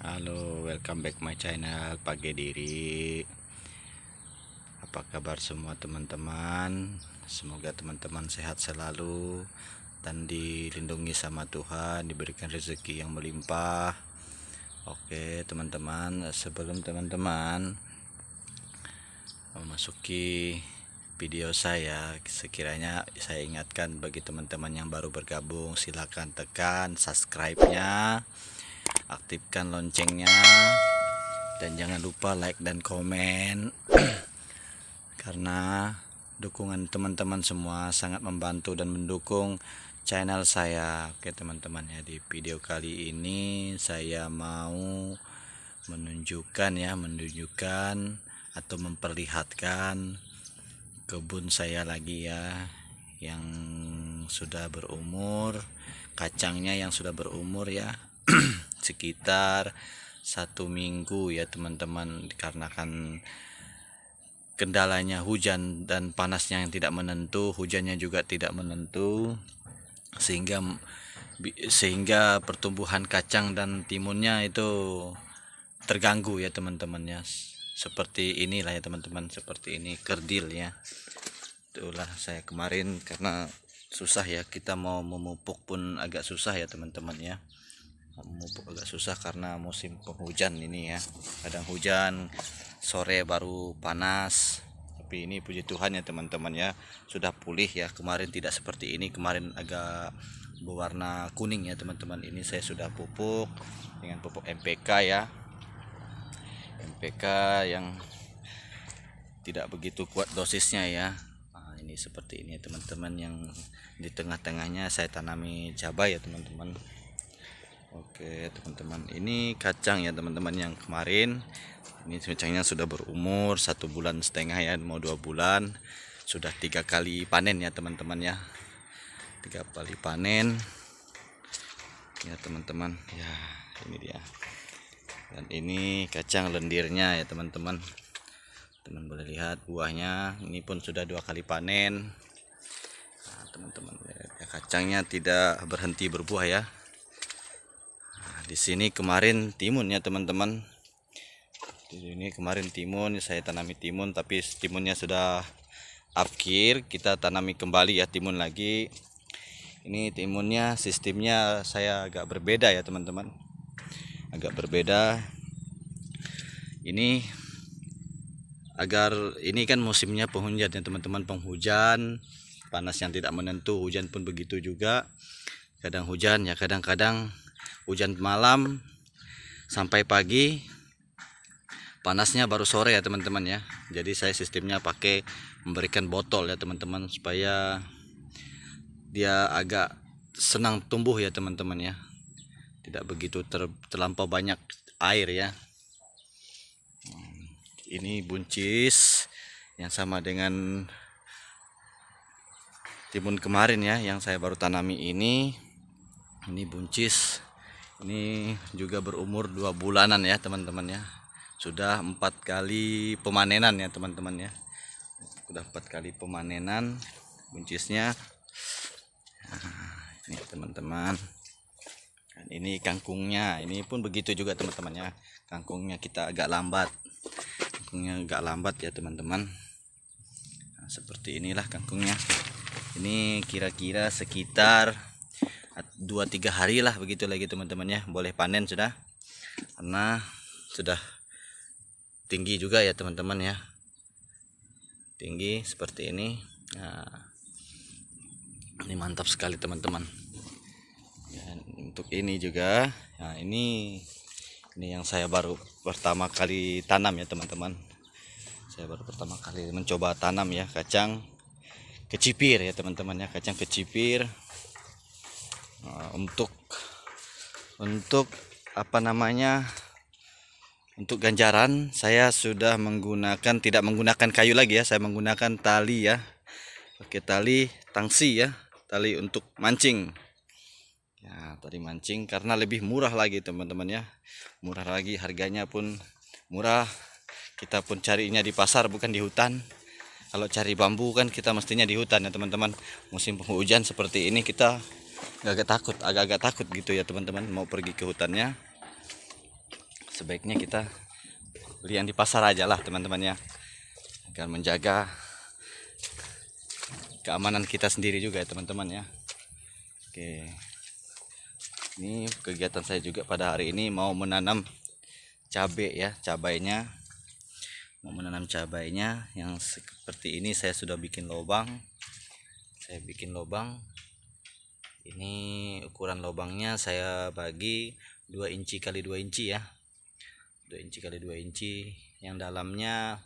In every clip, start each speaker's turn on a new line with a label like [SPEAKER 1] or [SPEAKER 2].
[SPEAKER 1] Halo, welcome back my channel Pagi Diri Apa kabar semua teman-teman Semoga teman-teman sehat selalu Dan dilindungi sama Tuhan Diberikan rezeki yang melimpah Oke teman-teman Sebelum teman-teman Memasuki video saya Sekiranya saya ingatkan bagi teman-teman yang baru bergabung Silahkan tekan subscribe-nya aktifkan loncengnya dan jangan lupa like dan komen karena dukungan teman-teman semua sangat membantu dan mendukung channel saya oke teman-teman ya di video kali ini saya mau menunjukkan ya menunjukkan atau memperlihatkan kebun saya lagi ya yang sudah berumur kacangnya yang sudah berumur ya sekitar satu minggu ya teman-teman dikarenakan kendalanya hujan dan panasnya yang tidak menentu hujannya juga tidak menentu sehingga sehingga pertumbuhan kacang dan timunnya itu terganggu ya teman-temannya seperti inilah ya teman-teman seperti ini kerdil ya itulah saya kemarin karena susah ya kita mau memupuk pun agak susah ya teman-teman ya agak susah karena musim penghujan ini ya kadang hujan sore baru panas tapi ini puji Tuhan ya teman-teman ya sudah pulih ya kemarin tidak seperti ini kemarin agak berwarna kuning ya teman-teman ini saya sudah pupuk dengan pupuk MPK ya MPK yang tidak begitu kuat dosisnya ya nah, ini seperti ini ya, teman-teman yang di tengah-tengahnya saya tanami cabai ya teman-teman Oke teman-teman ini kacang ya teman-teman yang kemarin ini kacangnya sudah berumur satu bulan setengah ya mau dua bulan sudah tiga kali panen ya teman-teman ya tiga kali panen ya teman-teman ya ini dia dan ini kacang lendirnya ya teman-teman teman boleh lihat buahnya ini pun sudah dua kali panen nah, teman-teman nah, ya, kacangnya tidak berhenti berbuah ya di sini kemarin timun ya teman-teman di sini kemarin timun saya tanami timun tapi timunnya sudah akhir kita tanami kembali ya timun lagi ini timunnya sistemnya saya agak berbeda ya teman-teman agak berbeda ini agar ini kan musimnya penghujan ya teman-teman penghujan panas yang tidak menentu hujan pun begitu juga kadang hujan ya kadang-kadang hujan malam sampai pagi panasnya baru sore ya teman-teman ya jadi saya sistemnya pakai memberikan botol ya teman-teman supaya dia agak senang tumbuh ya teman-teman ya tidak begitu ter, terlampau banyak air ya ini buncis yang sama dengan timun kemarin ya yang saya baru tanami ini ini buncis ini juga berumur dua bulanan ya teman-teman ya sudah empat kali pemanenan ya teman-teman ya sudah empat kali pemanenan buncisnya nah, ini teman-teman dan ini kangkungnya ini pun begitu juga teman-teman ya kangkungnya kita agak lambat kangkungnya agak lambat ya teman-teman nah, seperti inilah kangkungnya ini kira-kira sekitar dua tiga hari lah begitu lagi teman temannya boleh panen sudah karena sudah tinggi juga ya teman-teman ya tinggi seperti ini nah, ini mantap sekali teman-teman untuk ini juga nah ini ini yang saya baru pertama kali tanam ya teman-teman saya baru pertama kali mencoba tanam ya kacang kecipir ya teman-teman ya kacang kecipir Nah, untuk untuk apa namanya untuk ganjaran saya sudah menggunakan tidak menggunakan kayu lagi ya saya menggunakan tali ya oke tali tangsi ya tali untuk mancing ya tadi mancing karena lebih murah lagi teman-teman ya murah lagi harganya pun murah kita pun carinya di pasar bukan di hutan kalau cari bambu kan kita mestinya di hutan ya teman-teman musim penghujan seperti ini kita agak-agak takut agak-agak takut gitu ya teman-teman mau pergi ke hutannya sebaiknya kita beli yang di pasar aja lah teman-teman ya agar menjaga keamanan kita sendiri juga ya teman-teman ya oke ini kegiatan saya juga pada hari ini mau menanam cabai ya cabainya mau menanam cabainya yang seperti ini saya sudah bikin lubang saya bikin lubang ini ukuran lubangnya saya bagi 2 inci kali 2 inci ya 2 inci kali 2 inci yang dalamnya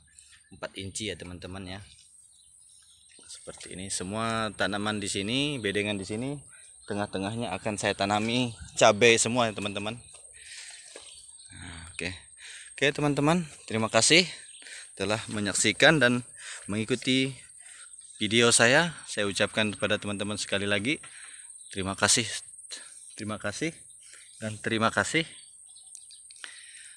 [SPEAKER 1] 4 inci ya teman-teman ya seperti ini semua tanaman di sini bedengan di sini tengah-tengahnya akan saya tanami cabai semua ya teman-teman nah, oke oke teman-teman terima kasih telah menyaksikan dan mengikuti video saya saya ucapkan kepada teman-teman sekali lagi terima kasih terima kasih dan terima kasih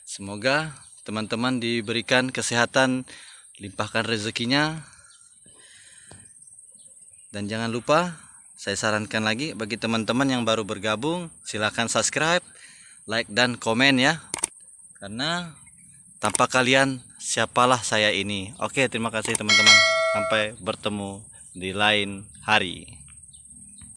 [SPEAKER 1] semoga teman-teman diberikan kesehatan limpahkan rezekinya dan jangan lupa saya sarankan lagi bagi teman-teman yang baru bergabung silahkan subscribe like dan komen ya karena tanpa kalian siapalah saya ini oke terima kasih teman-teman sampai bertemu di lain hari